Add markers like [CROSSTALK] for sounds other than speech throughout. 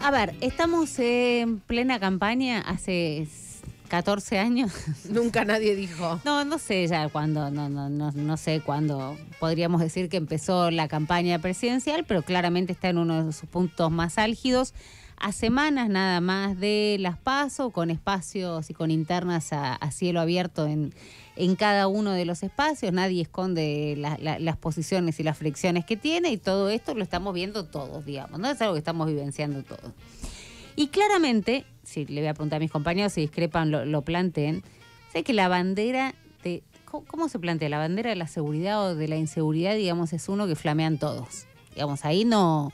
A ver, estamos en plena campaña hace 14 años. Nunca nadie dijo. No, no sé ya cuándo, no, no, no, no sé cuándo podríamos decir que empezó la campaña presidencial, pero claramente está en uno de sus puntos más álgidos a semanas nada más de las PASO, con espacios y con internas a, cielo abierto en, en cada uno de los espacios, nadie esconde las posiciones y las flexiones que tiene y todo esto lo estamos viendo todos, digamos, ¿no? Es algo que estamos vivenciando todos. Y claramente, si le voy a preguntar a mis compañeros si discrepan, lo, planteen, sé que la bandera de... ¿Cómo se plantea? La bandera de la seguridad o de la inseguridad, digamos, es uno que flamean todos. Digamos, ahí no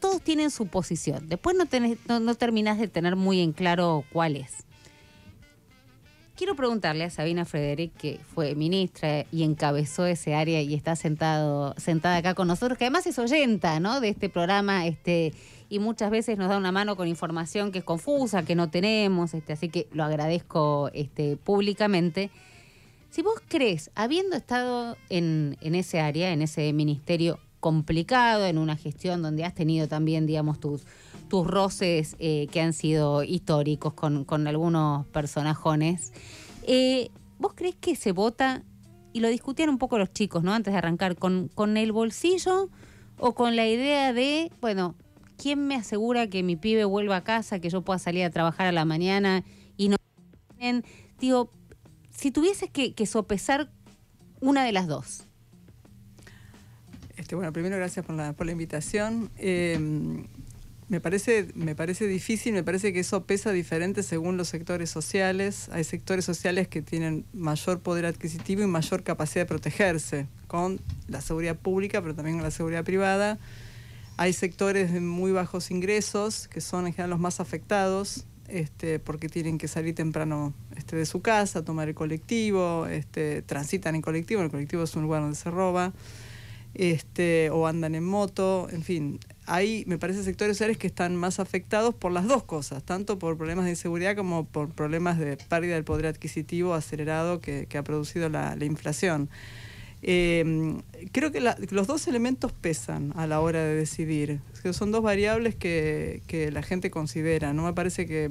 todos tienen su posición. Después no, no, terminás de tener muy en claro cuál es. Quiero preguntarle a Sabina Frederick, que fue ministra y encabezó ese área y está sentado, sentada acá con nosotros, que además es oyenta ¿no? de este programa este, y muchas veces nos da una mano con información que es confusa, que no tenemos, este, así que lo agradezco este, públicamente. Si vos crees, habiendo estado en, en ese área, en ese ministerio, complicado, en una gestión donde has tenido también, digamos, tus, tus roces eh, que han sido históricos con, algunos personajones. Eh, ¿Vos crees que se vota, y lo discutían un poco los chicos, ¿no? Antes de arrancar, con, el bolsillo o con la idea de, bueno, ¿quién me asegura que mi pibe vuelva a casa, que yo pueda salir a trabajar a la mañana y no... Digo, si tuvieses que, que sopesar una de las dos, este, bueno, primero gracias por la, invitación. Em, me parece, difícil, me parece que eso pesa diferente según los sectores sociales. Hay sectores sociales que tienen mayor poder adquisitivo y mayor capacidad de protegerse con la seguridad pública, pero también con la seguridad privada. Hay sectores de muy bajos ingresos, que son en general los más afectados, este, porque tienen que salir temprano este, de su casa, tomar el colectivo, transitan en colectivo, el colectivo es un lugar donde se roba este, o andan en moto, en fin. Hay, me parece, sectores sociales que están más afectados por las dos cosas, tanto por problemas de inseguridad como por problemas de pérdida del poder adquisitivo acelerado que, ha producido la, inflación. Eh, creo que los dos elementos pesan a la hora de decidir. Son dos variables que, la gente considera. No me parece que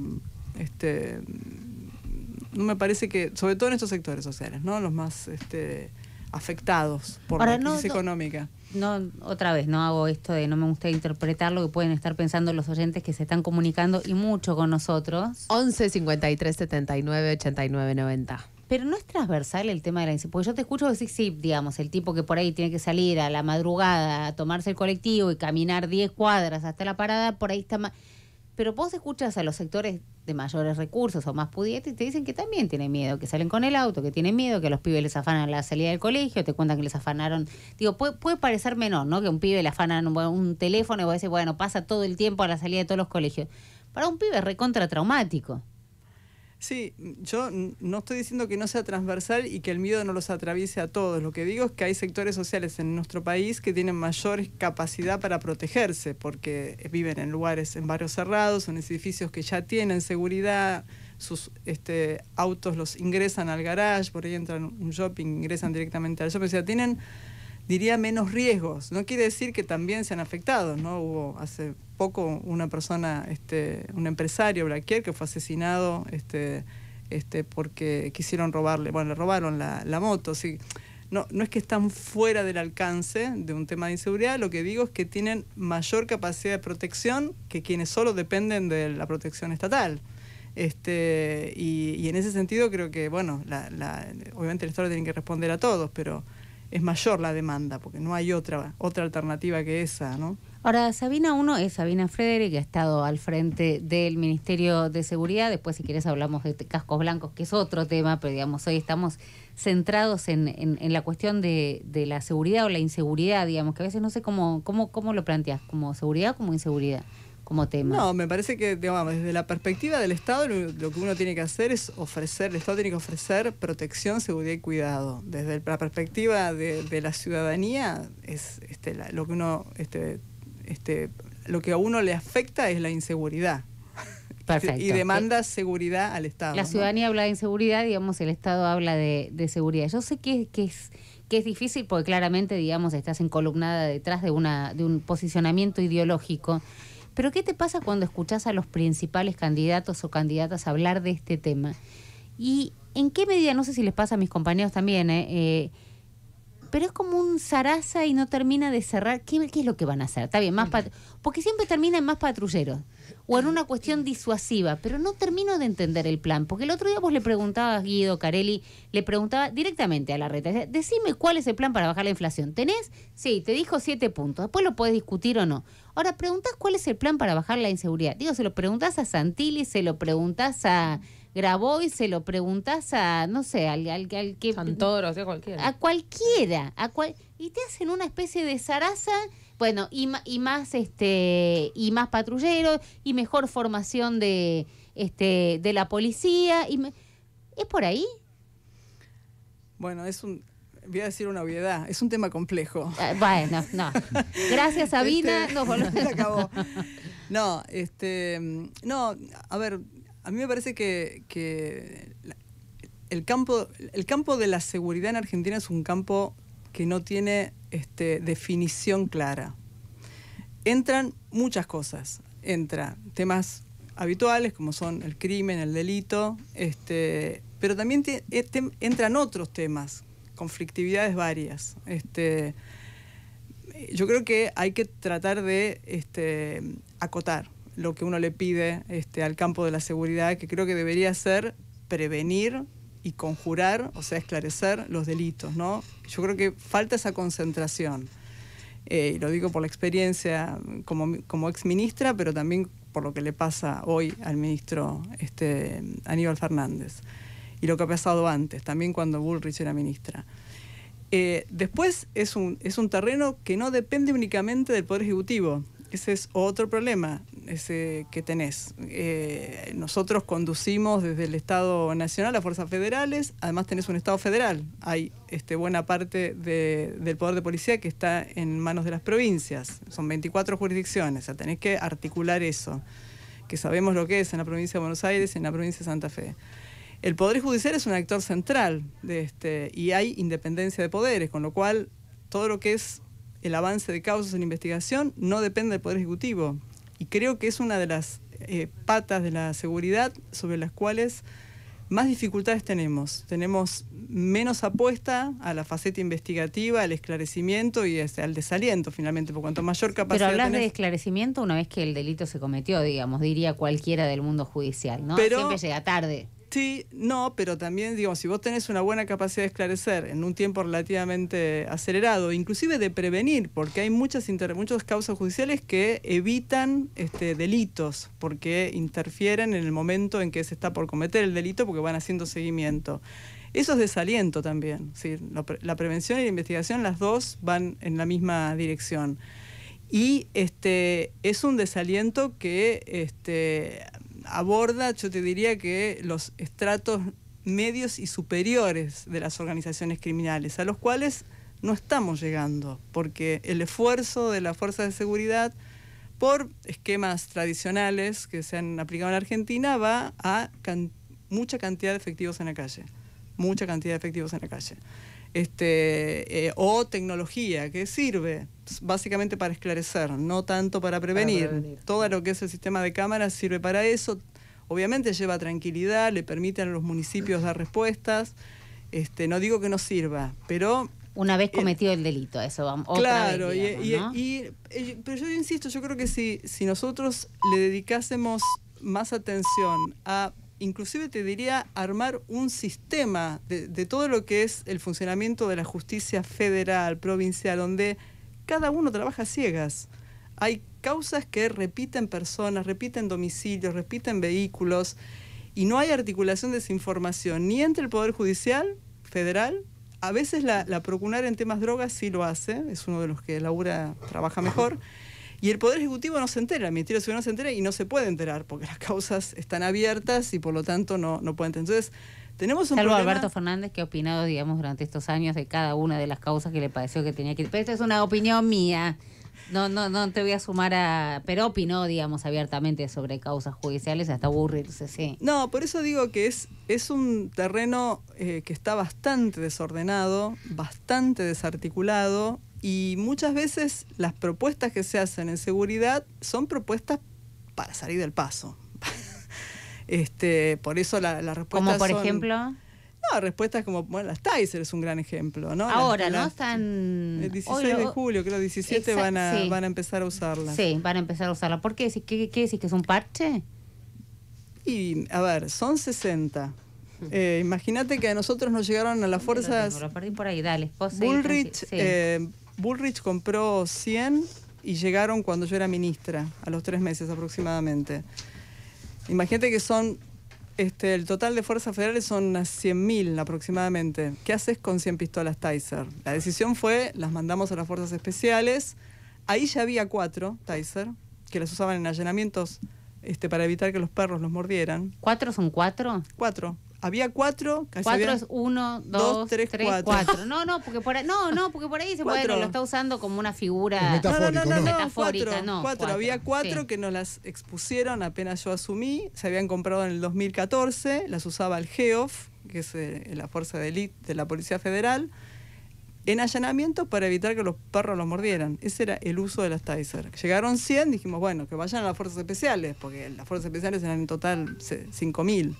este, no me parece que, sobre todo en estos sectores sociales, ¿no? Los más este, afectados por la crisis económica. No, otra vez, no hago esto de no me gusta interpretar lo que pueden estar pensando los oyentes que se están comunicando y mucho con nosotros. 11 53 79 89 90. Pero no es transversal el tema de la crisis. Porque yo te escucho decir, sí, digamos, el tipo que por ahí tiene que salir a la madrugada a tomarse el colectivo y caminar 10 cuadras hasta la parada, por ahí está más. Pero vos escuchas a los sectores de mayores recursos o más pudientes y te dicen que también tienen miedo, que salen con el auto, que tienen miedo, que los pibes les afanan la salida del colegio, te cuentan que les afanaron. Digo, puede, parecer menor, ¿no? Que un pibe le afanan un, un teléfono y vos decís, bueno, pasa todo el tiempo a la salida de todos los colegios. Para un pibe es recontra traumático. Sí, yo no estoy diciendo que no sea transversal y que el miedo no los atraviese a todos. Lo que digo es que hay sectores sociales en nuestro país que tienen mayor capacidad para protegerse, porque eh, viven en lugares, en barrios cerrados, en edificios que ya tienen seguridad, sus este, autos los ingresan al garage, por ahí entran un shopping, ingresan directamente al shopping, o sea, tienen diría menos riesgos. No quiere decir que también sean afectados, ¿no? Hubo hace poco una persona, este, un empresario braquier que fue asesinado este, este, porque quisieron robarle, bueno, le robaron la, moto. no, no es que están fuera del alcance de un tema de inseguridad, lo que digo es que tienen mayor capacidad de protección que quienes solo dependen de la protección estatal. Este, y, en ese sentido creo que, bueno, la, la, obviamente el Estado tiene que responder a todos, pero es mayor la demanda, porque no hay otra, otra alternativa que esa, ¿no? Ahora, Sabina uno es Sabina Frederick, que ha estado al frente del Ministerio de Seguridad. Después, si quieres, hablamos de cascos blancos, que es otro tema, pero digamos, hoy estamos centrados en, en, la cuestión de, de, la seguridad o la inseguridad, digamos, que a veces no sé cómo, cómo, cómo lo planteas, como seguridad o como inseguridad como tema. No, me parece que, digamos, desde la perspectiva del Estado, lo que uno tiene que hacer es ofrecer, el Estado tiene que ofrecer protección, seguridad y cuidado. Desde la perspectiva de, la ciudadanía, es este, lo que uno, este, este, lo que a uno le afecta es la inseguridad. Perfecto. Y demanda seguridad al Estado. La ciudadanía habla de inseguridad, digamos, el Estado habla de, seguridad. Yo sé que, que es que es difícil porque claramente, digamos, estás encolumnada detrás de una de un posicionamiento ideológico pero ¿qué te pasa cuando escuchás a los principales candidatos o candidatas hablar de este tema? Y en qué medida, no sé si les pasa a mis compañeros también, ¿eh? Eh, pero es como un zaraza y no termina de cerrar. ¿Qué, es lo que van a hacer? Está bien, más porque siempre terminan más patrulleros o en una cuestión disuasiva, pero no termino de entender el plan, porque el otro día vos le preguntabas, Guido, Carelli, le preguntaba directamente a la reta, decime cuál es el plan para bajar la inflación. ¿Tenés? Sí, te dijo siete puntos, después lo podés discutir o no. Ahora, preguntás cuál es el plan para bajar la inseguridad. Digo, se lo preguntás a Santilli, se lo preguntás a... Grabois, se lo preguntás a, no sé, al, al, que... Santoro, o sea, cualquiera. A cualquiera. A cual, y te hacen una especie de zaraza bueno, y, más este y más patrulleros y mejor formación de este de la policía y es por ahí. Bueno, es un voy a decir una obviedad, es un tema complejo. Ah, bueno, no. [LAUGHS] Gracias Sabina, este, [LAUGHS] acabó. No, este no, a ver, a mí me parece que, que el campo el campo de la seguridad en Argentina es un campo que no tiene este, definición clara. Entran muchas cosas. Entra temas habituales como son el crimen, el delito, este, pero también eh, entran otros temas, conflictividades varias. Este, yo creo que hay que tratar de acotar lo que uno le pide al campo de la seguridad, que creo que debería ser prevenir y conjurar, o sea, esclarecer los delitos, ¿no? Yo creo que falta esa concentración. Eh, y lo digo por la experiencia como, como ex ministra, pero también por lo que le pasa hoy al ministro este, Aníbal Fernández y lo que ha pasado antes, también cuando Bullrich era ministra. Eh, después es un, es un terreno que no depende únicamente del Poder Ejecutivo. Ese es otro problema que tenés. Eh, nosotros conducimos desde el Estado Nacional a Fuerzas Federales, además tenés un Estado Federal, hay este, buena parte del poder de policía que está en manos de las provincias, son 24 jurisdicciones, tenés que articular eso, que sabemos lo que es en la provincia de Buenos Aires y en la provincia de Santa Fe. El Poder Judicial es un actor central este, y hay independencia de poderes, con lo cual todo lo que es el avance de causas en investigación no depende del Poder Ejecutivo. Y creo que es una de las eh, patas de la seguridad sobre las cuales más dificultades tenemos. Tenemos menos apuesta a la faceta investigativa, al esclarecimiento y este, al desaliento, finalmente, por cuanto mayor capacidad. Pero hablas de esclarecimiento una vez que el delito se cometió, digamos, diría cualquiera del mundo judicial, ¿no? Siempre llega tarde. Sí, no, pero también, digamos, si vos tenés una buena capacidad de esclarecer en un tiempo relativamente acelerado, inclusive de prevenir, porque hay muchas, causas judiciales que evitan este, delitos, porque interfieren en el momento en que se está por cometer el delito, porque van haciendo seguimiento. Eso es desaliento también. ¿sí? La prevención y la investigación, las dos van en la misma dirección. Y este, es un desaliento que este, aborda, yo te diría que los estratos medios y superiores de las organizaciones criminales, a los cuales no estamos llegando, porque el esfuerzo de la fuerza de seguridad por esquemas tradicionales que se han aplicado en Argentina va a mucha cantidad de efectivos en la calle, mucha cantidad de efectivos en la calle este, eh, o tecnología que sirve básicamente para esclarecer, no tanto para prevenir. Todo lo que es el sistema de cámaras sirve para eso. Obviamente lleva tranquilidad, le permiten a los municipios dar respuestas. Este, no digo que no sirva, pero... Una vez cometido el delito, eso vamos. Claro, vez, claro eh, pero yo insisto, yo creo que si, si nosotros le dedicásemos más atención a inclusive te diría armar un sistema de, todo lo que es el funcionamiento de la justicia federal, provincial, donde cada uno trabaja ciegas. Hay causas que repiten personas, repiten domicilios, repiten vehículos, y no hay articulación de esa información ni entre el Poder Judicial federal. A veces la, la procurar en temas drogas sí lo hace, es uno de los que Laura trabaja mejor. Y el Poder Ejecutivo no se entera, el Ministerio de Seguridad no se entera y no se puede enterar porque las causas están abiertas y por lo tanto no, no pueden. Entonces, tenemos un problema... Alberto Fernández que ha opinado, digamos, durante estos años de cada una de las causas que le pareció que tenía que Pero esta es una opinión mía. No, no, no te voy a sumar a. Pero opinó, digamos, abiertamente sobre causas judiciales hasta aburrirse, sí. No, por eso digo que es, es un terreno eh, que está bastante desordenado, bastante desarticulado y muchas veces las propuestas que se hacen en seguridad son propuestas para salir del paso. [LAUGHS] este, por eso la, respuestas respuesta. Como por ejemplo. No, respuestas como, bueno, las Tyser es un gran ejemplo, ¿no? Ahora, ¿no? Están... El 16 de julio, creo, 17 van a, van a empezar a usarla. Sí, van a empezar a usarla. ¿Por qué? ¿Qué, qué decís? ¿Que es un parche? Y, a ver, son 60. Hmm. Eh, imagínate que a nosotros nos llegaron a las fuerzas. por ahí, dale. Bullrich, Bullrich compró 100 y llegaron cuando yo era ministra, a los tres meses aproximadamente. Imagínate que son, este, el total de fuerzas federales son unas 100.000 aproximadamente. ¿Qué haces con 100 pistolas Tyser? La decisión fue, las mandamos a las fuerzas especiales. Ahí ya había cuatro Tyser, que las usaban en allanamientos este, para evitar que los perros los mordieran. ¿Cuatro son cuatro? Cuatro. Había cuatro, casi Cuatro es uno, dos, tres, cuatro. No, no, porque por ahí, no, no, porque por se puede, lo está usando como una figura no, no, no, Cuatro, cuatro. Había cuatro que nos las expusieron apenas yo asumí. Se habían comprado en el 2014, las usaba el GEOF, que es eh, la fuerza de élite de la Policía Federal en allanamiento para evitar que los perros los mordieran. Ese era el uso de las Taser. Llegaron 100, dijimos, bueno, que vayan a las fuerzas especiales, porque las fuerzas especiales eran en total 5.000.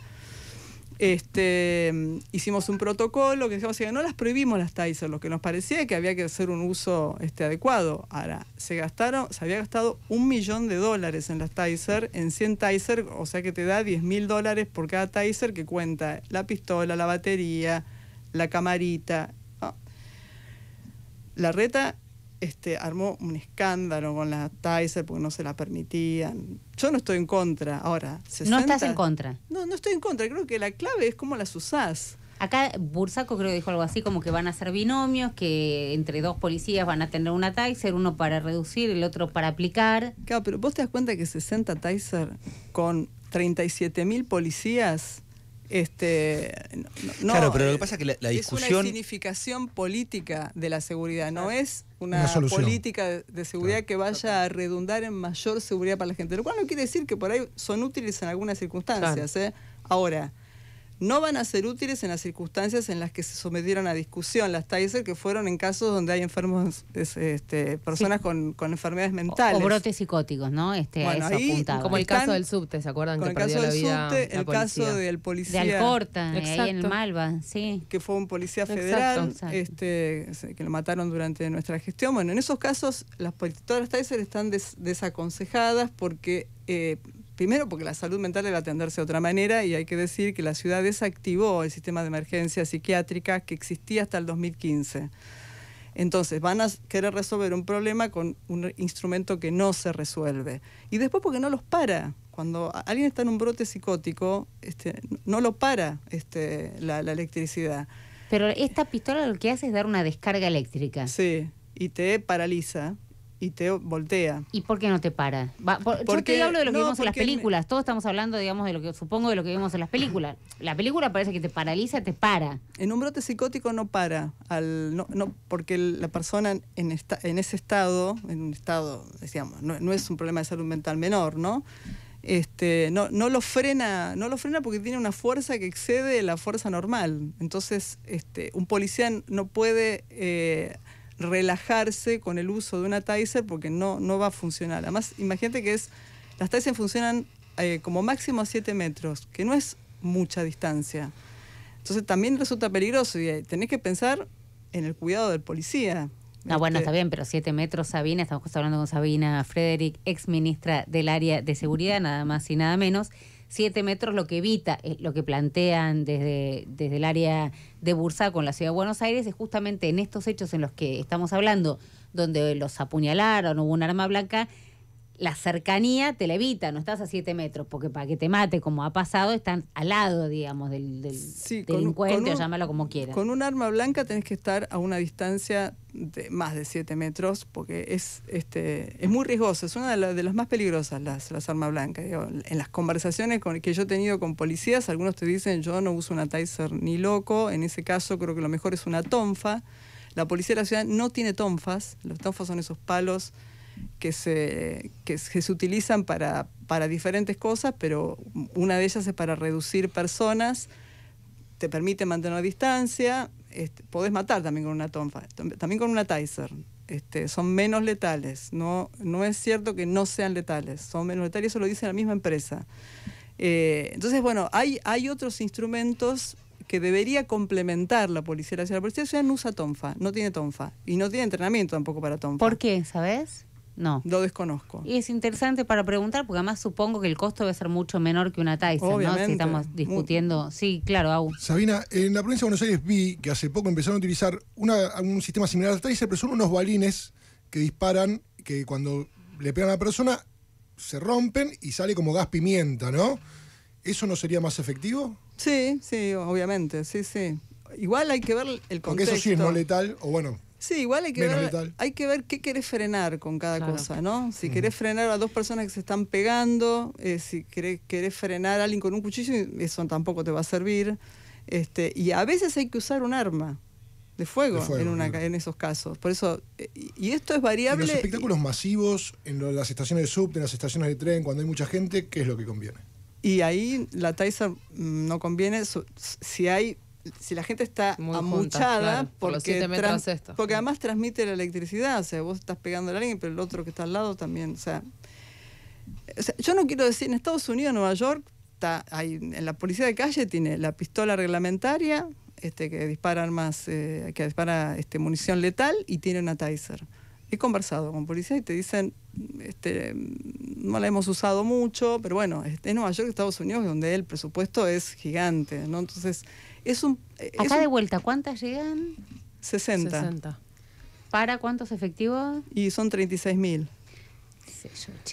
Este, hicimos un protocolo que decíamos no las prohibimos las Taser, lo que nos parecía que había que hacer un uso este, adecuado. Ahora, se gastaron, se había gastado un millón de dólares en las Taser, en 100 Taser, o sea que te da 10.000 mil dólares por cada Taser que cuenta la pistola, la batería, la camarita, la reta este, armó un escándalo con la Tyser porque no se la permitían. Yo no estoy en contra ahora. ¿No estás en contra? No, no estoy en contra. Creo que la clave es cómo las usás. Acá Bursaco creo que dijo algo así como que van a ser binomios, que entre dos policías van a tener una Tyser, uno para reducir, el otro para aplicar. Claro, pero vos te das cuenta que 60 Tyser con 37 mil policías este, no, claro, pero lo que pasa es que la, discusión... Es una significación política de la seguridad, no es una, política de seguridad que vaya a redundar en mayor seguridad para la gente, lo cual no quiere decir que por ahí son útiles en algunas circunstancias. ¿eh? Ahora, no van a ser útiles en las circunstancias en las que se sometieron a discusión las Tyser, que fueron en casos donde hay enfermos, este, personas con, enfermedades mentales. O, brotes psicóticos, ¿no? Este, como el caso del subte, ¿se acuerdan? Como el caso del subte, el caso del policía. De Alcorta, ahí en Malva, sí. Que fue un policía federal, este que lo mataron durante nuestra gestión. Bueno, en esos casos las todas las Tyser están desaconsejadas porque... Eh, Primero porque la salud mental debe atenderse de otra manera y hay que decir que la ciudad desactivó el sistema de emergencia psiquiátrica que existía hasta el 2015. Entonces van a querer resolver un problema con un instrumento que no se resuelve. Y después porque no los para. Cuando alguien está en un brote psicótico, este, no lo para este, la electricidad. Pero esta pistola lo que hace es dar una descarga eléctrica. Sí, y te paraliza y te voltea. ¿Y por qué no te para? yo te hablo de lo que vemos en las películas. Todos estamos hablando, digamos, de lo que supongo de lo que vemos en las películas. La película parece que te paraliza, te para. En un brote psicótico no para, porque la persona en, ese estado, en un estado, decíamos, no, es un problema de salud mental menor, ¿no? Este, no, no lo frena, no lo frena porque tiene una fuerza que excede la fuerza normal. Entonces, este, un policía no puede eh, relajarse con el uso de una Tyser porque no, no va a funcionar. Además, imagínate que es, las Tyser funcionan eh, como máximo a 7 metros, que no es mucha distancia. Entonces también resulta peligroso y eh, tenés que pensar en el cuidado del policía. No, ah, bueno, este está bien, pero 7 metros, Sabina, estamos hablando con Sabina Frederick, ex ministra del área de seguridad, nada más y nada menos. 7 metros, lo que evita, eh, lo que plantean desde, desde el área de Bursa con la Ciudad de Buenos Aires, es justamente en estos hechos en los que estamos hablando, donde los apuñalaron, hubo un arma blanca, la cercanía te la evita, no estás a 7 metros, porque para que te mate, como ha pasado, están al lado, digamos, del, del delincuente, o llámalo como quieras. Con un arma blanca tenés que estar a una distancia de más de 7 metros, porque es, este, es muy riesgoso, es una de, de las más peligrosas las, las armas blancas. en las conversaciones que yo he tenido con policías, algunos te dicen, yo no uso una taser ni loco, en ese caso creo que lo mejor es una tonfa. La policía de la ciudad no tiene tonfas, los tonfas son esos palos que se, que se utilizan para, para diferentes cosas, pero una de ellas es para reducir personas, te permite mantener distancia, este, podés matar también con una tonfa, también con una tizer Este, son menos letales, no, no es cierto que no sean letales, son menos letales, eso lo dice la misma empresa. Eh, entonces, bueno, hay, hay otros instrumentos que debería complementar la Policía Nacional. La Policía Nacional no usa tonfa, no tiene tonfa y no tiene entrenamiento tampoco para tonfa. ¿Por qué, sabes? No. Lo desconozco. Y es interesante para preguntar, porque además supongo que el costo va a ser mucho menor que una Tyson, ¿no? Si estamos discutiendo. Sí, claro, aún. Sabina, en la provincia de Buenos Aires vi que hace poco empezaron a utilizar un sistema similar al Tyson, pero son unos balines que disparan, que cuando le pegan a la persona se rompen y sale como gas pimienta, ¿no? ¿Eso no sería más efectivo? Sí, sí, obviamente, sí, sí. Igual hay que ver el contexto. Porque eso sí es no letal, o bueno, Sí, igual hay que, ver, hay que ver qué querés frenar con cada cosa, ¿no? Si mm. querés frenar a dos personas que se están pegando, eh, si querés, frenar a alguien con un cuchillo, eso tampoco te va a servir. Este, y a veces hay que usar un arma de fuego, en, esos casos. Por eso, eh, y esto es variable. En los espectáculos masivos, en las estaciones de subte, en las estaciones de tren, cuando hay mucha gente, ¿qué es lo que conviene? Y ahí la Tyser mm, no conviene. Si hay si la gente está amuchada porque, mm. además transmite la electricidad, o sea, vos estás pegando a alguien, pero el otro que está al lado también, o sea, yo no quiero decir, en Estados Unidos, Nueva York, está, hay, en la policía de calle tiene la pistola reglamentaria, este, que dispara armas, eh, que dispara este, munición letal y tiene una Taser. He conversado con policía y te dicen, este, no la hemos usado mucho, pero bueno, en Nueva York, Estados Unidos, donde el presupuesto es gigante, ¿no? Entonces, eh, Acá de vuelta, ¿cuántas llegan? 60. ¿Para cuántos efectivos? Y son 36.000 mil.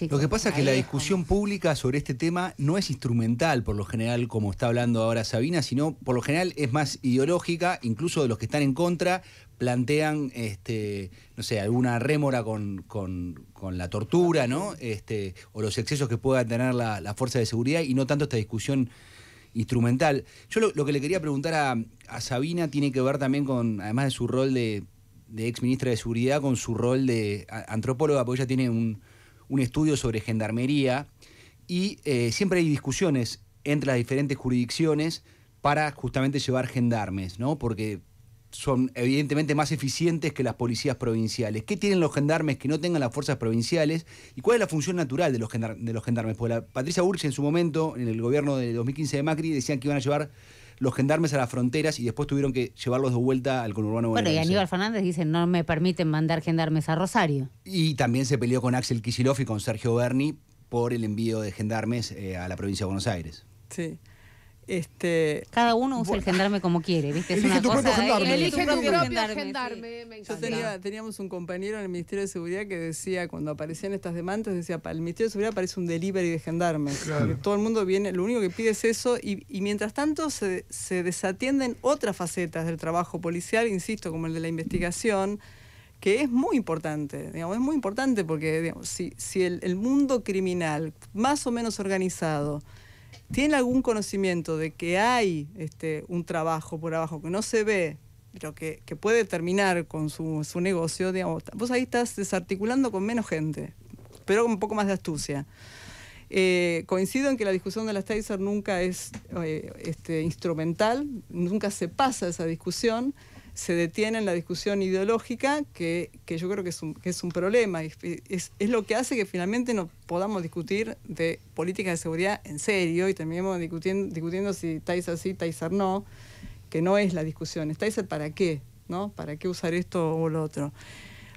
Lo que pasa es que la discusión pública sobre este tema no es instrumental por lo general, como está hablando ahora Sabina, sino por lo general es más ideológica, incluso los que están en contra plantean, este, no sé, alguna rémora con, con, la tortura, ¿no? Este, o los excesos que pueda tener la fuerza de seguridad y no tanto esta discusión instrumental. Yo lo, que le quería preguntar a, Sabina tiene que ver también con, además de su rol de, ex ministra de Seguridad, con su rol de antropóloga, porque ella tiene un, estudio sobre gendarmería y eh, siempre hay discusiones entre las diferentes jurisdicciones para justamente llevar gendarmes, ¿no? Porque son evidentemente más eficientes que las policías provinciales. ¿Qué tienen los gendarmes que no tengan las fuerzas provinciales? ¿Y cuál es la función natural de los, gendarmes? Porque la, Patricia Burch en su momento, en el gobierno de 2015 de Macri, decían que iban a llevar los gendarmes a las fronteras y después tuvieron que llevarlos de vuelta al conurbano. Bueno, y Aníbal Fernández dice, no me permiten mandar gendarmes a Rosario. Y también se peleó con Axel Kicillof y con Sergio Berni por el envío de gendarmes eh, a la provincia de Buenos Aires. Sí. Este, Cada uno usa el gendarme como quiere, Es una cosa, Elige Yo teníamos un compañero en el Ministerio de Seguridad que decía, cuando aparecían estas demandas, decía, para el Ministerio de Seguridad aparece un delivery de gendarme Todo el mundo viene, lo único que pide es eso, y, mientras tanto se, desatienden otras facetas del trabajo policial, insisto, como el de la investigación, que es muy importante, es muy importante porque si, el mundo criminal, más o menos organizado, tiene algún conocimiento de que hay este, un trabajo por abajo que no se ve, pero que, puede terminar con su, su, negocio, digamos, vos ahí estás desarticulando con menos gente, pero con un poco más de astucia. Eh, coincido en que la discusión de las Taser nunca es eh, este, instrumental, nunca se pasa esa discusión se detiene en la discusión ideológica, que, yo creo que es un, problema. Es, es, lo que hace que finalmente no podamos discutir de políticas de seguridad en serio y terminemos discutiendo, discutiendo si Taser sí, Taser no, que no es la discusión. estáis para qué? ¿no? ¿Para qué usar esto o lo otro?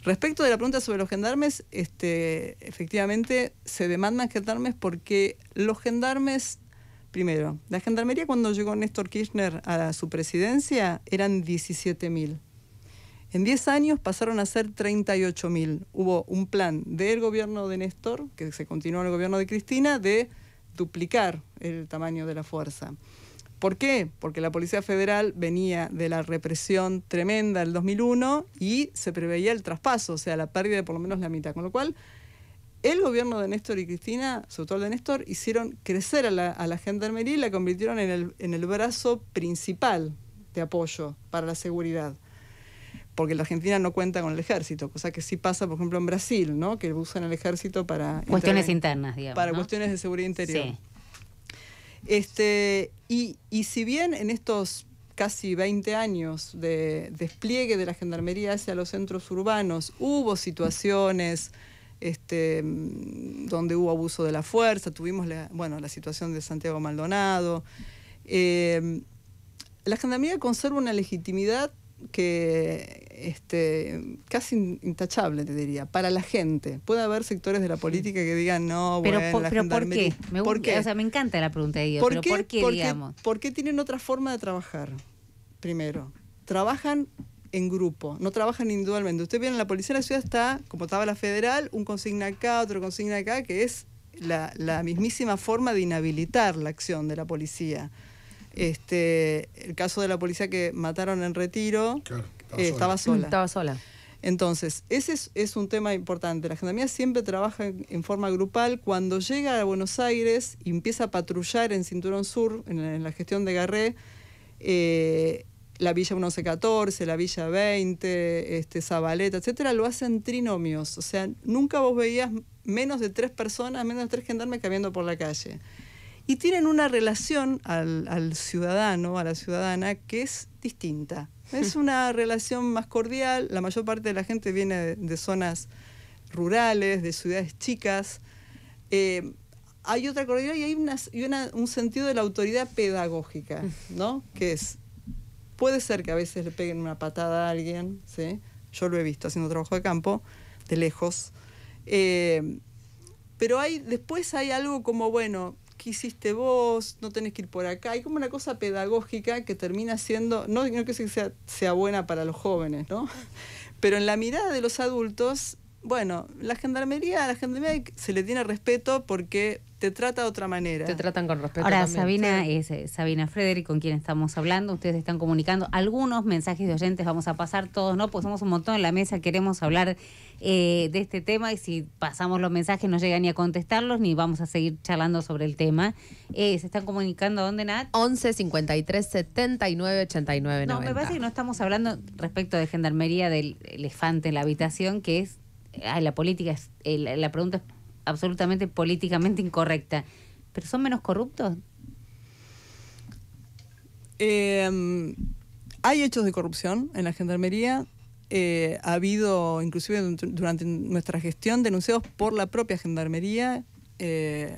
Respecto de la pregunta sobre los gendarmes, este, efectivamente se demandan gendarmes porque los gendarmes Primero, la gendarmería cuando llegó Néstor Kirchner a su presidencia eran 17.000. En 10 años pasaron a ser 38.000. Hubo un plan del gobierno de Néstor, que se continuó en el gobierno de Cristina, de duplicar el tamaño de la fuerza. ¿Por qué? Porque la Policía Federal venía de la represión tremenda del 2001 y se preveía el traspaso, o sea, la pérdida de por lo menos la mitad, con lo cual el gobierno de Néstor y Cristina, sobre todo el de Néstor, hicieron crecer a la, gendarmería y la convirtieron en el, brazo principal de apoyo para la seguridad porque la Argentina no cuenta con el ejército, cosa que sí pasa, por ejemplo, en Brasil, ¿no? Que usan el ejército para cuestiones internas, digamos, para cuestiones de seguridad interior. Sí. Este y, y, si bien en estos casi 20 años de despliegue de la gendarmería hacia los centros urbanos hubo situaciones este, mm, donde hubo abuso de la fuerza, tuvimos la, bueno, la situación de Santiago Maldonado. Eh, la gendarmería conserva una legitimidad que este, casi intachable, te diría, para la gente. Puede haber sectores de la política que digan, no, bueno, por, pero ¿por qué? Me, O sea, me encanta la pregunta de ellos, ¿Por qué, ¿Por qué tienen otra forma de trabajar? Primero, trabajan en grupo, no trabajan individualmente. Usted viene, la Policía de la Ciudad está, como estaba la Federal, un consigna acá, otro consigna acá, que es la, mismísima forma de inhabilitar la acción de la policía. Este, el caso de la policía que mataron en retiro, estaba, eh, sola. estaba, sola. Entonces, ese es, un tema importante. La Gendarmería siempre trabaja en, forma grupal. Cuando llega a Buenos Aires empieza a patrullar en Cinturón Sur, en la, gestión de Garré, eh, la Villa 1114, la Villa 20, este, Zabaleta, etcétera, lo hacen trinomios. O sea, nunca vos veías menos de tres personas, menos de tres gendarmes caminando por la calle. Y tienen una relación al, ciudadano, a la ciudadana, que es distinta. [LAUGHS] Es una relación más cordial, la mayor parte de la gente viene de, zonas rurales, de ciudades chicas. Eh, hay otra cordialidad y hay un sentido de la autoridad pedagógica, [LAUGHS] ¿no? Que es Puede ser que a veces le peguen una patada a alguien, ¿sí? yo lo he visto haciendo trabajo de campo, de lejos. Eh, pero hay, después hay algo como, bueno, ¿qué hiciste vos? No tenés que ir por acá. Hay como una cosa pedagógica que termina siendo, no, no que sea, sea buena para los jóvenes, ¿no? [LAUGHS] Pero en la mirada de los adultos, bueno, la gendarmería, la gendarmería se le tiene respeto porque te trata de otra manera. Te tratan con respeto. Ahora, Sabina, es, eh, Sabina Frederick, con quien estamos hablando, ustedes están comunicando algunos mensajes de oyentes, vamos a pasar todos, ¿no? Pues somos un montón en la mesa, queremos hablar eh, de este tema y si pasamos los mensajes no llegan ni a contestarlos ni vamos a seguir charlando sobre el tema. Eh, ¿Se están comunicando a dónde, Nat? 11 53 79 89 No, me parece que no estamos hablando respecto de gendarmería del elefante en la habitación, que es, la política, es, la pregunta es absolutamente políticamente incorrecta, pero son menos corruptos. Em, hay hechos de corrupción en la Gendarmería. Eh, ha habido, inclusive durante nuestra gestión, denunciados por la propia Gendarmería, eh,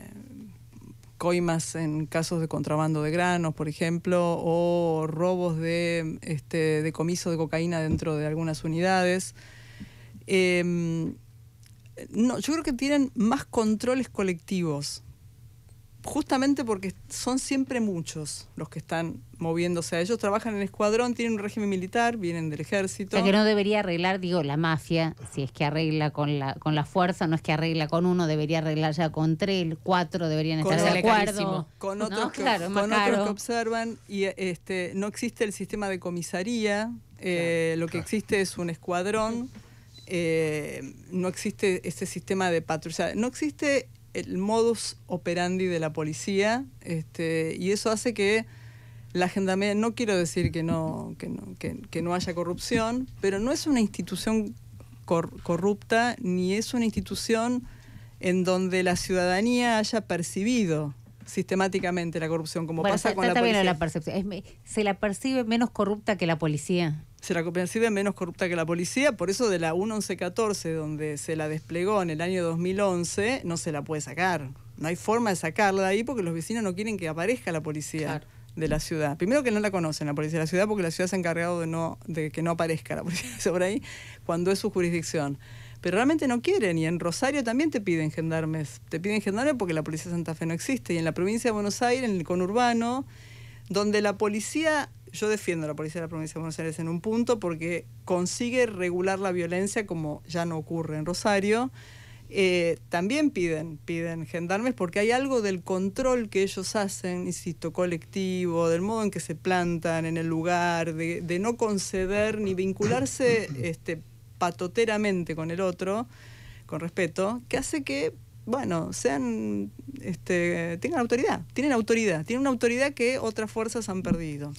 coimas en casos de contrabando de granos, por ejemplo, o robos de este, decomiso de cocaína dentro de algunas unidades. Em, no, yo creo que tienen más controles colectivos. Justamente porque son siempre muchos los que están moviéndose. Ellos trabajan en escuadrón, tienen un régimen militar, vienen del ejército. O que no debería arreglar, digo, la mafia, si es que arregla con la, con la fuerza, no es que arregla con uno, debería arreglar ya con tres, cuatro deberían estar con de acuerdo. Con, otros, que, con otros, que, observan, y este, no existe el sistema de comisaría, eh, lo que existe es un escuadrón eh, no existe este sistema de patrulla, no existe el modus operandi de la policía, este, y eso hace que la media... no quiero decir que no, que no, haya corrupción, pero no es una institución corrupta ni es una institución en donde la ciudadanía haya percibido sistemáticamente la corrupción, como pasa con la policía. percepción. ¿Se la percibe menos corrupta que la policía? se la menos corrupta que la policía, por eso de la 1114, donde se la desplegó en el año 2011, no se la puede sacar. No hay forma de sacarla de ahí porque los vecinos no quieren que aparezca la policía. de la ciudad. Primero que no la conocen la policía de la ciudad porque la ciudad se ha encargado de no de que no aparezca la policía [LAUGHS] sobre ahí cuando es su jurisdicción. Pero realmente no quieren y en Rosario también te piden gendarmes. Te piden gendarmes porque la policía de Santa Fe no existe y en la provincia de Buenos Aires, en el conurbano, donde la policía yo defiendo a la policía de la provincia de Buenos Aires en un punto porque consigue regular la violencia como ya no ocurre en Rosario. Eh, también piden, piden gendarmes porque hay algo del control que ellos hacen, insisto, colectivo, del modo en que se plantan en el lugar, de, no conceder ni vincularse [COUGHS] este, patoteramente con el otro, con respeto, que hace que bueno, sean, este, tengan autoridad, tienen autoridad, tienen una autoridad que otras fuerzas han perdido.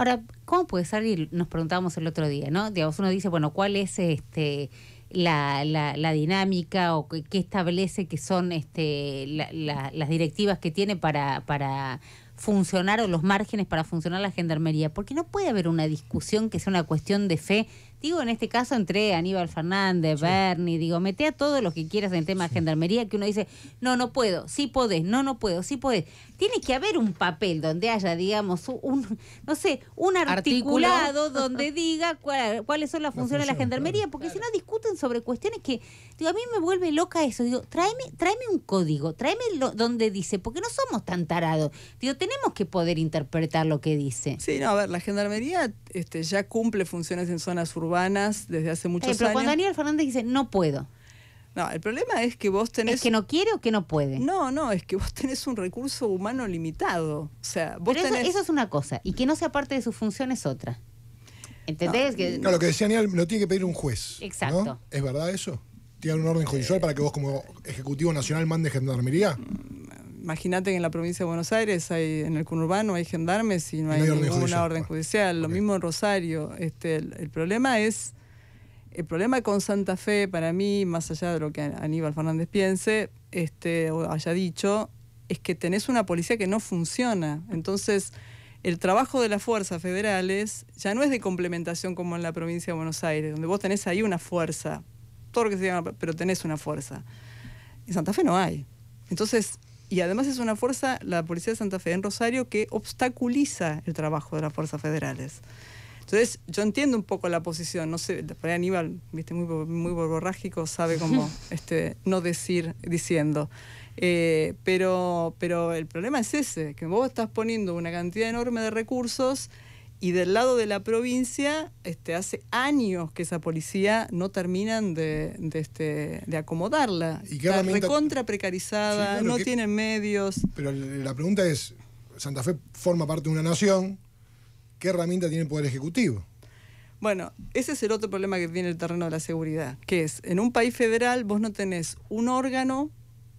Ahora, ¿cómo puede salir, nos preguntábamos el otro día, ¿no? Digamos, uno dice, bueno, ¿cuál es este la, la, dinámica o qué establece que son este las directivas que tiene para, para funcionar o los márgenes para funcionar la gendarmería? Porque no puede haber una discusión que sea una cuestión de fe digo en este caso entre Aníbal Fernández, Berni, Bernie, digo, mete a todos los que quieras en tema de gendarmería, que uno dice, no, no puedo, sí podés, no, no puedo, sí podés. Tiene que haber un papel donde haya, digamos, un, no sé, un articulado donde [LAUGHS] diga cuáles son las funciones de la gendarmería, porque si no discuten sobre cuestiones que, digo, a mí me vuelve loca eso, digo, tráeme, tráeme un código, tráeme lo, donde dice, porque no somos tan tarados, digo, tenemos que poder interpretar lo que dice. Sí, no, a ver, la gendarmería este, ya cumple funciones en zonas urbanas desde hace muchos años. Pero cuando Daniel Fernández dice, no puedo. No, el problema es que vos tenés... ¿Es que no quiere o que no puede? No, no, es que vos tenés un recurso humano limitado. O sea, pero eso, es una cosa, y que no sea parte de su función es otra. ¿Entendés? lo que decía Daniel, lo tiene que pedir un juez. Exacto. ¿Es verdad eso? ¿Tiene un orden judicial para que vos como Ejecutivo Nacional mande gendarmería? Mm, imagínate que en la provincia de Buenos Aires, hay, en el conurbano, hay gendarmes y no, hay, ninguna orden judicial. Lo mismo en Rosario. Este, el, problema es, el problema con Santa Fe, para mí, más allá de lo que Aníbal Fernández piense, este, o haya dicho, es que tenés una policía que no funciona. Entonces, el trabajo de las fuerzas federales ya no es de complementación como en la provincia de Buenos Aires, donde vos tenés ahí una fuerza, todo lo que se llama, pero tenés una fuerza. En Santa Fe no hay. Entonces, y además es una fuerza, la Policía de Santa Fe en Rosario, que obstaculiza el trabajo de las fuerzas federales. Entonces, yo entiendo un poco la posición, no sé, por Aníbal, viste, muy, muy borborrágico, sabe cómo [LAUGHS] este, no decir diciendo. Eh, pero, pero el problema es ese, que vos estás poniendo una cantidad enorme de recursos y del lado de la provincia, este, hace años que esa policía no terminan de, este, de acomodarla. ¿Y Está recontra precarizada, no tienen medios. Pero la pregunta es, Santa Fe forma parte de una nación, ¿qué herramienta tiene el Poder Ejecutivo? Bueno, ese es el otro problema que tiene el terreno de la seguridad, que es, en un país federal vos no tenés un órgano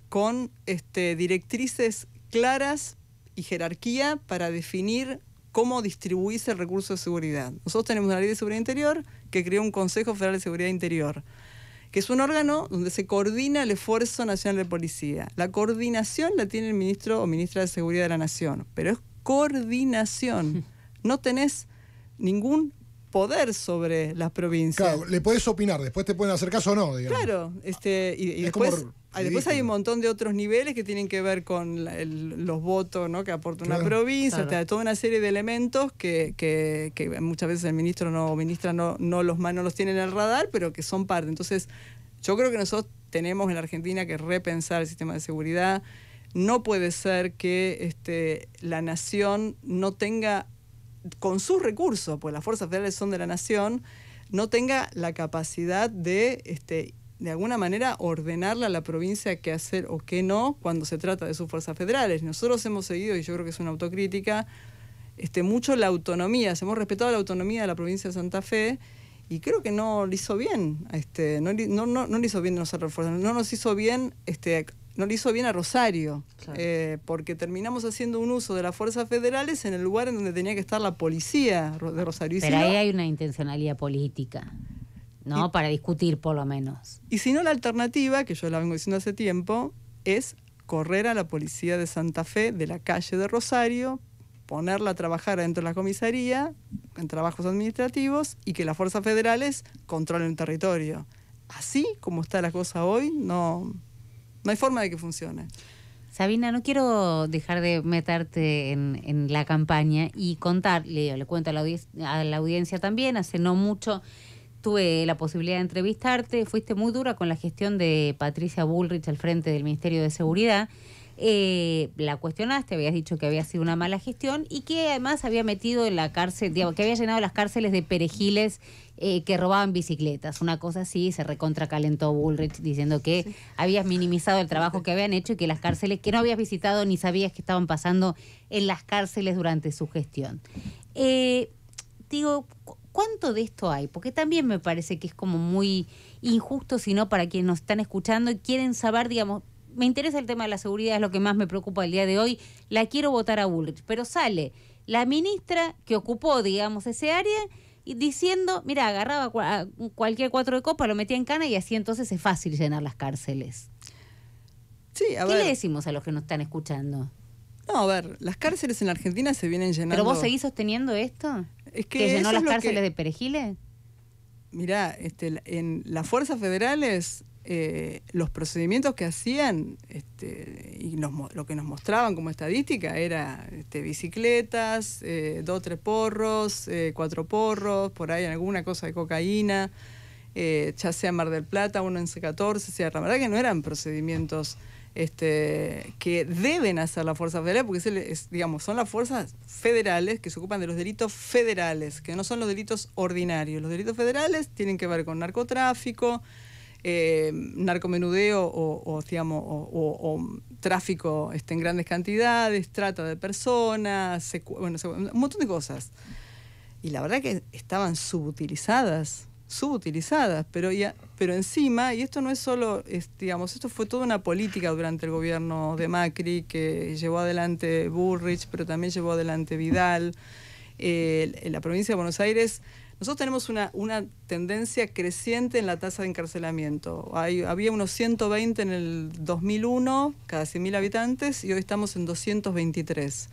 con este, directrices claras y jerarquía para definir cómo distribuís el recurso de seguridad. Nosotros tenemos una ley de seguridad interior que creó un Consejo Federal de Seguridad Interior, que es un órgano donde se coordina el esfuerzo nacional de policía. La coordinación la tiene el ministro o ministra de Seguridad de la Nación, pero es coordinación. [LAUGHS] No tenés ningún poder sobre las provincias. Claro, le podés opinar, después te pueden hacer caso o no, Claro, este, y, ah, después, hay un montón de otros niveles que tienen que ver con los votos ¿no? que aporta una provincia, toda una serie de elementos que, muchas veces el ministro no, o ministra no, los, no los tiene en el radar, pero que son parte. Entonces, yo creo que nosotros tenemos en la Argentina que repensar el sistema de seguridad. No puede ser que este, la nación no tenga con sus recursos, pues las fuerzas federales son de la nación, no tenga la capacidad de, este, de alguna manera, ordenarle a la provincia qué hacer o qué no cuando se trata de sus fuerzas federales. Nosotros hemos seguido, y yo creo que es una autocrítica, este, mucho la autonomía, hemos respetado la autonomía de la provincia de Santa Fe y creo que no le hizo bien, este, no, no, le hizo bien a nosotros, no nos hizo bien este, no le hizo bien a Rosario, eh, porque terminamos haciendo un uso de las fuerzas federales en el lugar en donde tenía que estar la policía de Rosario. Pero ahí hay una intencionalidad política, ¿no? Para discutir por lo menos. Y si no, la alternativa, que yo la vengo diciendo hace tiempo, es correr a la policía de Santa Fe de la calle de Rosario, ponerla a trabajar adentro de la comisaría, en trabajos administrativos, y que las fuerzas federales controlen el territorio. Así como está la cosa hoy, no, no hay forma de que funcione. Sabina, no quiero dejar de meterte en, la campaña y contar, le, cuento a la, a la audiencia también, hace no mucho tuve la posibilidad de entrevistarte, fuiste muy dura con la gestión de Patricia Bullrich al frente del Ministerio de Seguridad eh, la cuestionaste, habías dicho que había sido una mala gestión y que además había metido en la cárcel, digamos, que había llenado las cárceles de perejiles eh, que robaban bicicletas, una cosa así, se recontracalentó Bullrich diciendo que habías minimizado el trabajo que habían hecho y que las cárceles que no habías visitado ni sabías que estaban pasando en las cárceles durante su gestión. Eh, digo, ¿cuánto de esto hay? Porque también me parece que es como muy injusto, no para quienes nos están escuchando y quieren saber, digamos, me interesa el tema de la seguridad, es lo que más me preocupa el día de hoy, la quiero votar a Bullrich, pero sale la ministra que ocupó, digamos, ese área y diciendo, mira, agarraba cualquier cuatro de copa, lo metía en cana y así entonces es fácil llenar las cárceles. Sí, a ¿Qué le decimos a los que nos están escuchando? No, a ver, las cárceles en la Argentina se vienen llenando. ¿Pero vos seguís sosteniendo esto? Es que, llenó las cárceles de perejiles? mira este, en las fuerzas federales eh, los procedimientos que hacían este, y lo que nos mostraban como estadística era este, bicicletas, eh, dos, tres porros, eh, cuatro porros, por ahí alguna cosa de cocaína, eh, ya sea Mar del Plata, uno en C14, sea, la verdad que no eran procedimientos este, que deben hacer las fuerzas federales, porque digamos, son las fuerzas federales que se ocupan de los delitos federales, que no son los delitos ordinarios. Los delitos federales tienen que ver con narcotráfico, eh, narcomenudeo o, tráfico este, en grandes cantidades, trata de personas, bueno, un montón de cosas. Y la verdad que estaban subutilizadas, subutilizadas, pero, ya, pero encima, y esto no es solo, digamos, esto fue toda una política durante el gobierno de Macri que llevó adelante Burrich, pero también llevó adelante Vidal. ...en eh, la provincia de Buenos Aires nosotros tenemos una, tendencia creciente en la tasa de encarcelamiento. había unos 120 en el 2001, cada 100.000 habitantes, y hoy estamos en 223.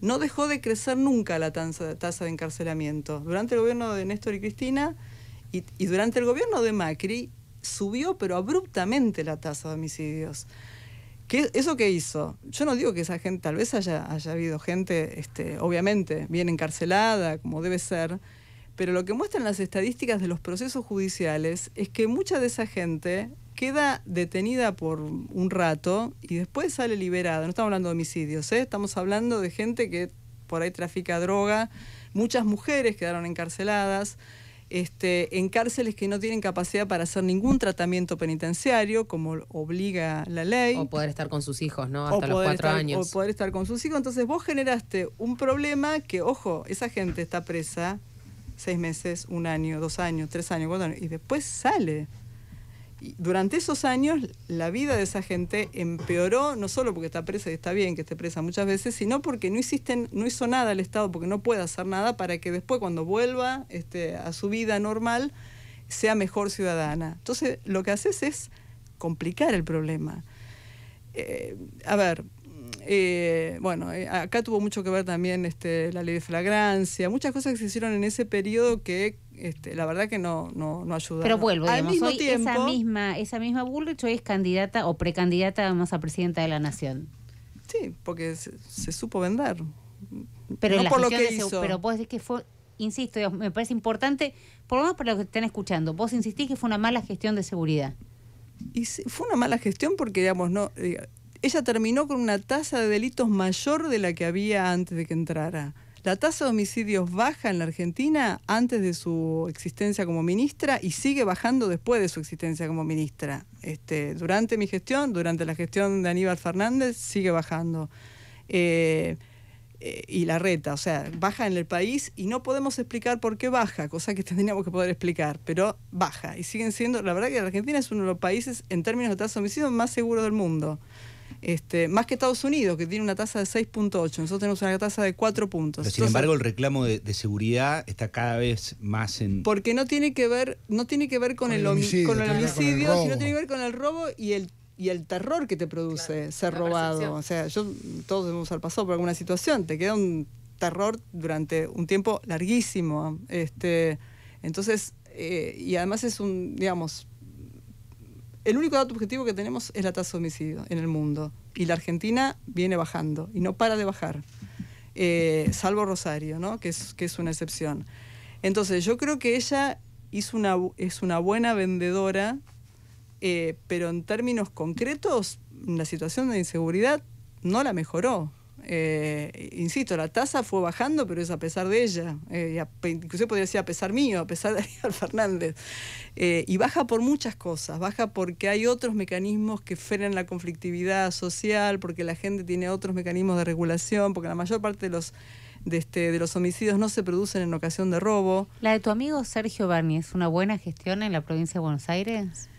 No dejó de crecer nunca la tasa, de encarcelamiento. Durante el gobierno de Néstor y Cristina y, durante el gobierno de Macri subió pero abruptamente la tasa de homicidios. ¿Eso qué hizo? Yo no digo que esa gente, tal vez haya, haya habido gente, este, obviamente, bien encarcelada, como debe ser, pero lo que muestran las estadísticas de los procesos judiciales es que mucha de esa gente queda detenida por un rato y después sale liberada. No estamos hablando de homicidios, ¿eh? estamos hablando de gente que por ahí trafica droga. Muchas mujeres quedaron encarceladas. Este, en cárceles que no tienen capacidad para hacer ningún tratamiento penitenciario, como obliga la ley. O poder estar con sus hijos, ¿no? Hasta los cuatro años. O poder estar con sus hijos. Entonces vos generaste un problema que, ojo, esa gente está presa seis meses, un año, dos años, tres años, cuatro años, y después sale. Y durante esos años la vida de esa gente empeoró, no solo porque está presa y está bien que esté presa muchas veces, sino porque no, no hizo nada el Estado, porque no puede hacer nada para que después cuando vuelva este, a su vida normal sea mejor ciudadana. Entonces lo que haces es complicar el problema. Eh, a ver, eh, bueno, eh, acá tuvo mucho que ver también este, la ley de flagrancia, muchas cosas que se hicieron en ese periodo que este, la verdad que no, no, no ayuda. Pero vuelvo, esa misma, esa misma Bullrich hoy es candidata o precandidata además a presidenta de la nación. Sí, porque se, supo vender. Pero por lo que hizo. pero vos decís que fue, insisto, me parece importante, por lo menos para los que están escuchando, vos insistís que fue una mala gestión de seguridad. Y fue una mala gestión porque, digamos, no, eh, ella terminó con una tasa de delitos mayor de la que había antes de que entrara. La tasa de homicidios baja en la Argentina antes de su existencia como ministra y sigue bajando después de su existencia como ministra. Este, durante mi gestión, durante la gestión de Aníbal Fernández, sigue bajando. Eh, eh, y la reta, o sea, baja en el país y no podemos explicar por qué baja, cosa que [LAUGHS] tendríamos que poder explicar, pero baja. Y siguen siendo, la verdad que la Argentina es uno de los países en términos de tasa de homicidios más seguros del mundo. Este, más que Estados Unidos, que tiene una tasa de 6.8, nosotros tenemos una tasa de 4 puntos. sin embargo, el reclamo de, seguridad está cada vez más en... Porque no tiene que ver, no tiene que ver con, el, homicidio, con el sino tiene que ver con el robo y el y el terror que te produce ser robado. O sea, yo todos hemos pasado por alguna situación, te queda un terror durante un tiempo larguísimo. Este, entonces, eh, y además es un, digamos, el único dato objetivo que tenemos es la tasa de homicidio en el mundo. Y la Argentina viene bajando y no para de bajar. Eh, salvo Rosario, ¿no? que, es, que es una excepción. Entonces, yo creo que ella hizo una, es una buena vendedora, eh, pero en términos concretos, la situación de inseguridad no la mejoró. Eh, insisto, la tasa fue bajando, pero es a pesar de ella. Eh, podría decir a pesar mío, a pesar de [LAUGHS] Aníbal Fernández. Eh, y baja por muchas cosas. Baja porque hay otros mecanismos que frenan la conflictividad social, porque la gente tiene otros mecanismos de regulación, porque la mayor parte de los de, este, de los homicidios no se producen en ocasión de robo. ¿La de tu amigo Sergio Barney es una buena gestión en la provincia de Buenos Aires?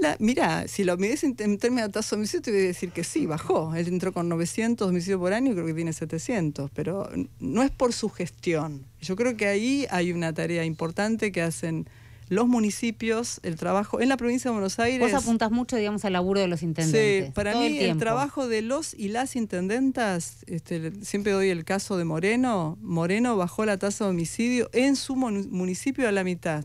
La, mira, si lo mides en, términos de tasa de homicidio, te voy a decir que sí, bajó. Él entró con 900 homicidios por año creo que tiene 700, pero no es por su gestión. Yo creo que ahí hay una tarea importante que hacen los municipios, el trabajo en la provincia de Buenos Aires. Vos apuntás mucho, digamos, al laburo de los intendentes. Sí, para mí el, trabajo de los y las intendentas, este, siempre doy el caso de Moreno, Moreno bajó la tasa de homicidio en su municipio a la mitad.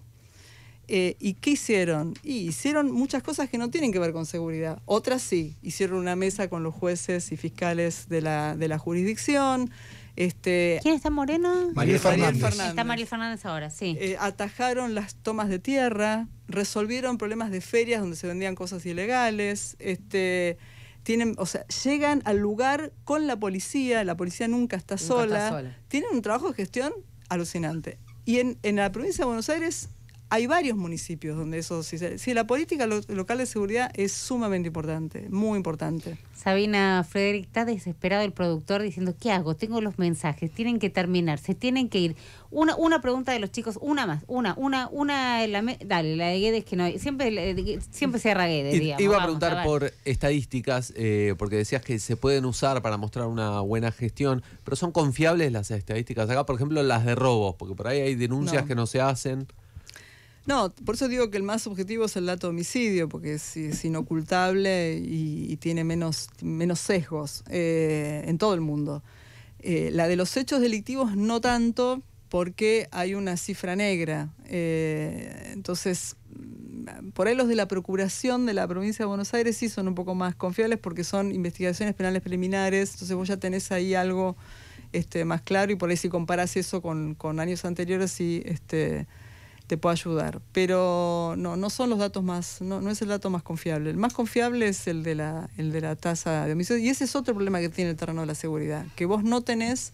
Eh, ¿Y qué hicieron? hicieron muchas cosas que no tienen que ver con seguridad. Otras sí. Hicieron una mesa con los jueces y fiscales de la, de la jurisdicción. Este, ¿Quién está Moreno? María Fernández. Está María Fernández ahora, sí. Eh, atajaron las tomas de tierra, resolvieron problemas de ferias donde se vendían cosas ilegales. Este, tienen, o sea, llegan al lugar con la policía, la policía nunca está, sola. está Tienen un trabajo de gestión alucinante. Y en la provincia de Buenos Aires hay varios municipios donde eso sí si, la política local de seguridad es sumamente importante, muy importante. Sabina Frederick está desesperado el productor diciendo, ¿qué hago? Tengo los mensajes, tienen que terminar, se tienen que ir. Una, una pregunta de los chicos, una más, una, una, una, dale, la de Guedes que no hay, siempre, siempre cierra Guedes, digamos. Iba a preguntar por estadísticas, eh, porque decías que se pueden usar para mostrar una buena gestión, pero ¿son confiables las estadísticas acá? Por ejemplo, las de robos, porque por ahí hay denuncias que no se hacen. No, por eso digo que el más objetivo es el dato de homicidio, porque es, es inocultable y, tiene menos, menos sesgos eh, en todo el mundo. Eh, la de los hechos delictivos no tanto, porque hay una cifra negra. Eh, entonces, por ahí los de la Procuración de la provincia de Buenos Aires sí son un poco más confiables porque son investigaciones penales preliminares, entonces vos ya tenés ahí algo este, más claro y por ahí si comparás eso con, años anteriores y... Este, te puedo ayudar. Pero no, no son los datos más, no, no es el dato más confiable. El más confiable es el de la, el de la tasa de homicidio. Y ese es otro problema que tiene el terreno de la seguridad, que vos no tenés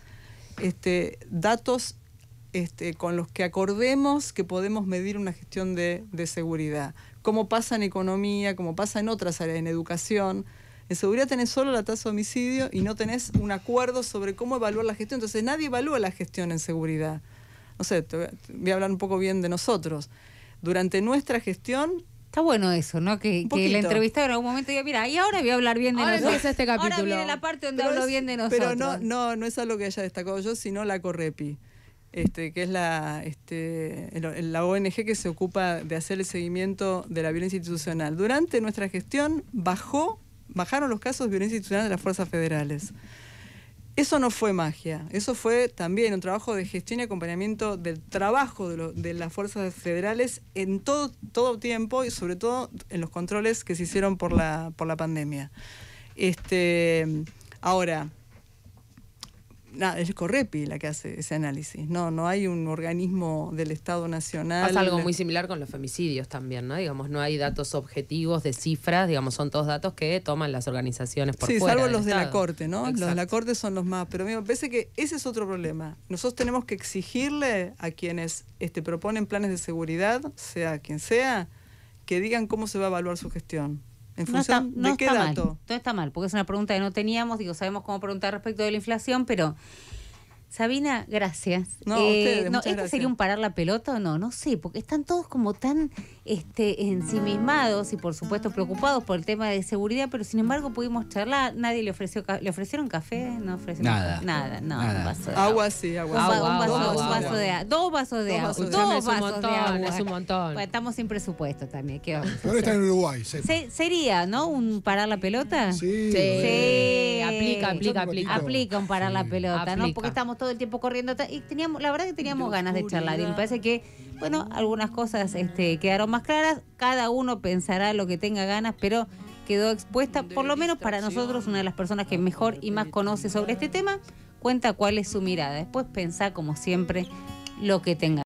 este, datos este, con los que acordemos que podemos medir una gestión de, de seguridad. Como pasa en economía, como pasa en otras áreas, en educación. En seguridad tenés solo la tasa de homicidio y no tenés un acuerdo sobre cómo evaluar la gestión. Entonces nadie evalúa la gestión en seguridad no sé, voy a hablar un poco bien de nosotros. Durante nuestra gestión Está bueno eso, ¿no? Que, la la en algún momento diga, mira, y ahora voy a hablar bien de nosotros. este capítulo. Ahora viene la parte donde hablo bien de nosotros. Pero no, no, es algo que haya destacado yo, sino la Correpi, este, que es la, este, la ONG que se ocupa de hacer el seguimiento de la violencia institucional. Durante nuestra gestión bajó, bajaron los casos de violencia institucional de las fuerzas federales. Eso no fue magia, eso fue también un trabajo de gestión y acompañamiento del trabajo de, las fuerzas federales en todo, todo tiempo y sobre todo en los controles que se hicieron por la, por la pandemia. Este, ahora, es Correpi la que hace ese análisis. No, no hay un organismo del Estado Nacional. Pasa algo muy similar con los femicidios también, ¿no? Digamos, no hay datos objetivos de cifras, digamos, son todos datos que toman las organizaciones por Sí, salvo los de la Corte, ¿no? Los de la Corte son los más, pero a me parece que ese es otro problema. Nosotros tenemos que exigirle a quienes este, proponen planes de seguridad, sea quien sea, que digan cómo se va a evaluar su gestión. ¿En no está, no Mal, todo está mal, porque es una pregunta que no teníamos, digo, sabemos cómo preguntar respecto de la inflación, pero Sabina, gracias. No, eh, no ¿Este sería un parar la pelota o no? No sé, porque están todos como tan este, ensimismados y por supuesto preocupados por el tema de seguridad, pero sin embargo pudimos charlar, nadie le ofreció, le ofrecieron café, no ofrecieron nada, nada, no, Un vaso de agua. agua sí, agua. un, vaso, de agua, dos vasos de agua, dos vasos de agua. Es un montón. Pues, estamos sin presupuesto también. ¿qué vamos Ahora está en Uruguay. sería, ¿no? Un parar la pelota. Sí. sí. Aplica, aplica, aplica. Aplica un parar la pelota, ¿no? Porque estamos todo el tiempo corriendo. Y teníamos, la verdad que teníamos ganas de charlar. Y me parece que, bueno, algunas cosas este, quedaron más claras. Cada uno pensará lo que tenga ganas, pero quedó expuesta, por lo menos para nosotros, una de las personas que mejor y más conoce sobre este tema. Cuenta cuál es su mirada. Después pensá, como siempre, lo que tenga.